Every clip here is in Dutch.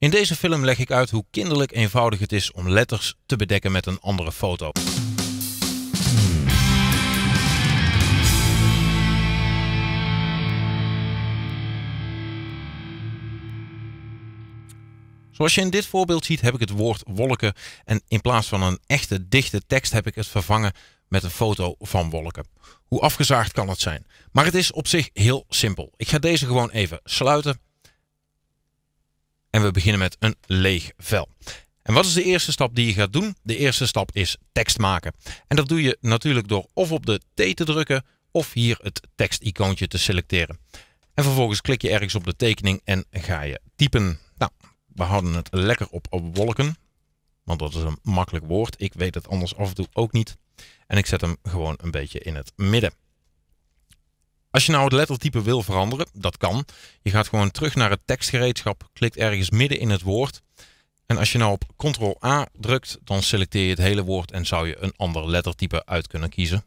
In deze film leg ik uit hoe kinderlijk eenvoudig het is om letters te bedekken met een andere foto. Zoals je in dit voorbeeld ziet heb ik het woord wolken en in plaats van een echte dichte tekst heb ik het vervangen met een foto van wolken. Hoe afgezaagd kan het zijn? Maar het is op zich heel simpel. Ik ga deze gewoon even sluiten en we beginnen met een leeg vel. En wat is de eerste stap die je gaat doen? De eerste stap is tekst maken. En dat doe je natuurlijk door of op de T te drukken of hier het tekst-icoontje te selecteren. En vervolgens klik je ergens op de tekening en ga je typen. Nou, we hadden het lekker op, op wolken. Want dat is een makkelijk woord. Ik weet het anders af en toe ook niet. En ik zet hem gewoon een beetje in het midden. Als je nou het lettertype wil veranderen, dat kan. Je gaat gewoon terug naar het tekstgereedschap, klikt ergens midden in het woord. En als je nou op Ctrl-A drukt, dan selecteer je het hele woord en zou je een ander lettertype uit kunnen kiezen.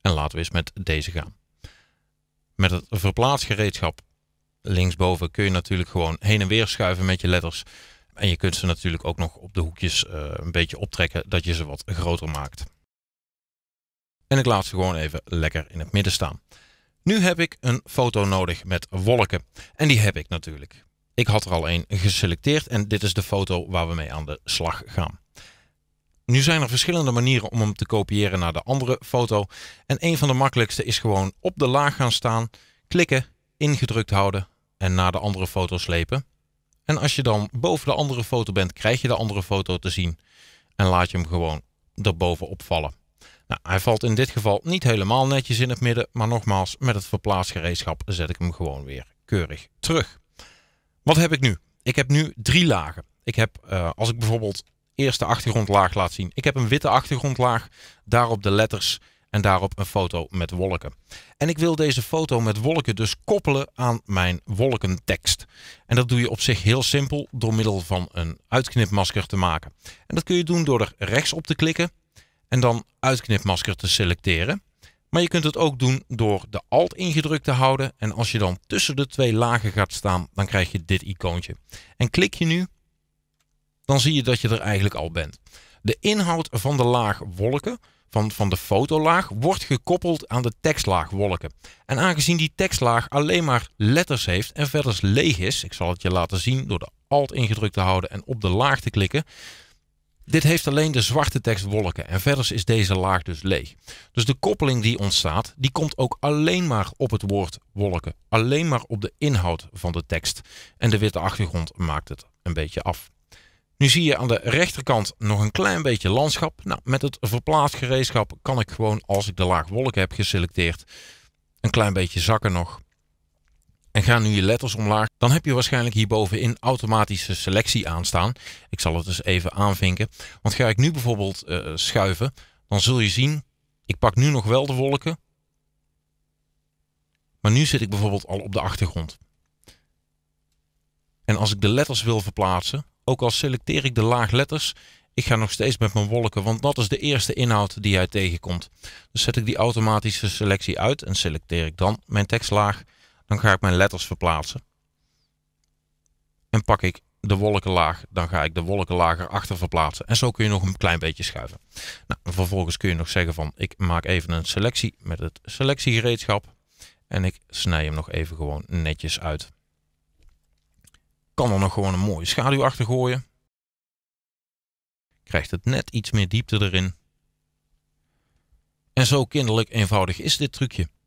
En laten we eens met deze gaan. Met het verplaatsgereedschap linksboven kun je natuurlijk gewoon heen en weer schuiven met je letters. En je kunt ze natuurlijk ook nog op de hoekjes eh, een beetje optrekken dat je ze wat groter maakt. En ik laat ze gewoon even lekker in het midden staan. Nu heb ik een foto nodig met wolken. En die heb ik natuurlijk. Ik had er al één geselecteerd en dit is de foto waar we mee aan de slag gaan. Nu zijn er verschillende manieren om hem te kopiëren naar de andere foto. En een van de makkelijkste is gewoon op de laag gaan staan, klikken, ingedrukt houden en naar de andere foto slepen. En als je dan boven de andere foto bent, krijg je de andere foto te zien en laat je hem gewoon erboven opvallen. Nou, hij valt in dit geval niet helemaal netjes in het midden, maar nogmaals, met het verplaatsgereedschap zet ik hem gewoon weer keurig terug. Wat heb ik nu? Ik heb nu drie lagen. Ik heb, eh, als ik bijvoorbeeld eerst de achtergrondlaag laat zien, ik heb een witte achtergrondlaag, daarop de letters en daarop een foto met wolken. En ik wil deze foto met wolken dus koppelen aan mijn wolkentekst. En dat doe je op zich heel simpel door middel van een uitknipmasker te maken. En dat kun je doen door er rechts op te klikken en dan uitknipmasker te selecteren. Maar je kunt het ook doen door de Alt ingedrukt te houden. En als je dan tussen de twee lagen gaat staan, dan krijg je dit icoontje. En klik je nu, dan zie je dat je er eigenlijk al bent. De inhoud van de laag wolken, van, van de fotolaag, wordt gekoppeld aan de tekstlaag wolken. En aangezien die tekstlaag alleen maar letters heeft en verder leeg is, ik zal het je laten zien door de Alt ingedrukt te houden en op de laag te klikken, dit heeft alleen de zwarte tekst wolken en verder is deze laag dus leeg. Dus de koppeling die ontstaat, die komt ook alleen maar op het woord wolken. Alleen maar op de inhoud van de tekst. En de witte achtergrond maakt het een beetje af. Nu zie je aan de rechterkant nog een klein beetje landschap. Nou, met het verplaatsgereedschap kan ik gewoon, als ik de laag wolken heb geselecteerd, een klein beetje zakken nog en ga nu je letters omlaag, dan heb je waarschijnlijk hierbovenin automatische selectie aanstaan. Ik zal het dus even aanvinken. Want ga ik nu bijvoorbeeld eh, schuiven, dan zul je zien, ik pak nu nog wel de wolken. Maar nu zit ik bijvoorbeeld al op de achtergrond. En als ik de letters wil verplaatsen, ook al selecteer ik de laag letters, ik ga nog steeds met mijn wolken, want dat is de eerste inhoud die hij tegenkomt. Dus zet ik die automatische selectie uit en selecteer ik dan mijn tekstlaag dan ga ik mijn letters verplaatsen. En pak ik de wolkenlaag, dan ga ik de wolkenlaag erachter verplaatsen. En zo kun je nog een klein beetje schuiven. Nou, vervolgens kun je nog zeggen van, ik maak even een selectie met het selectiegereedschap. En ik snij hem nog even gewoon netjes uit. Kan er nog gewoon een mooie schaduw achter gooien. Krijgt het net iets meer diepte erin. En zo kinderlijk eenvoudig is dit trucje.